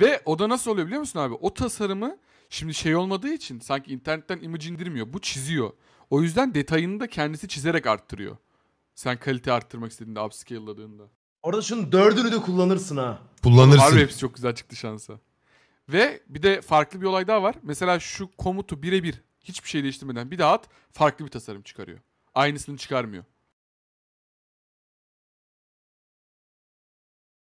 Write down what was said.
Ve o da nasıl oluyor biliyor musun abi? O tasarımı şimdi şey olmadığı için sanki internetten imaj indirmiyor. Bu çiziyor. O yüzden detayını da kendisi çizerek arttırıyor. Sen kalite arttırmak istediğinde, upscale'ladığında. Orada şunun dördünü de kullanırsın ha. Kullanırsın. Harbi hepsi çok güzel çıktı şansa. Ve bir de farklı bir olay daha var. Mesela şu komutu birebir hiçbir şey değiştirmeden bir daha at farklı bir tasarım çıkarıyor. Aynısını çıkarmıyor.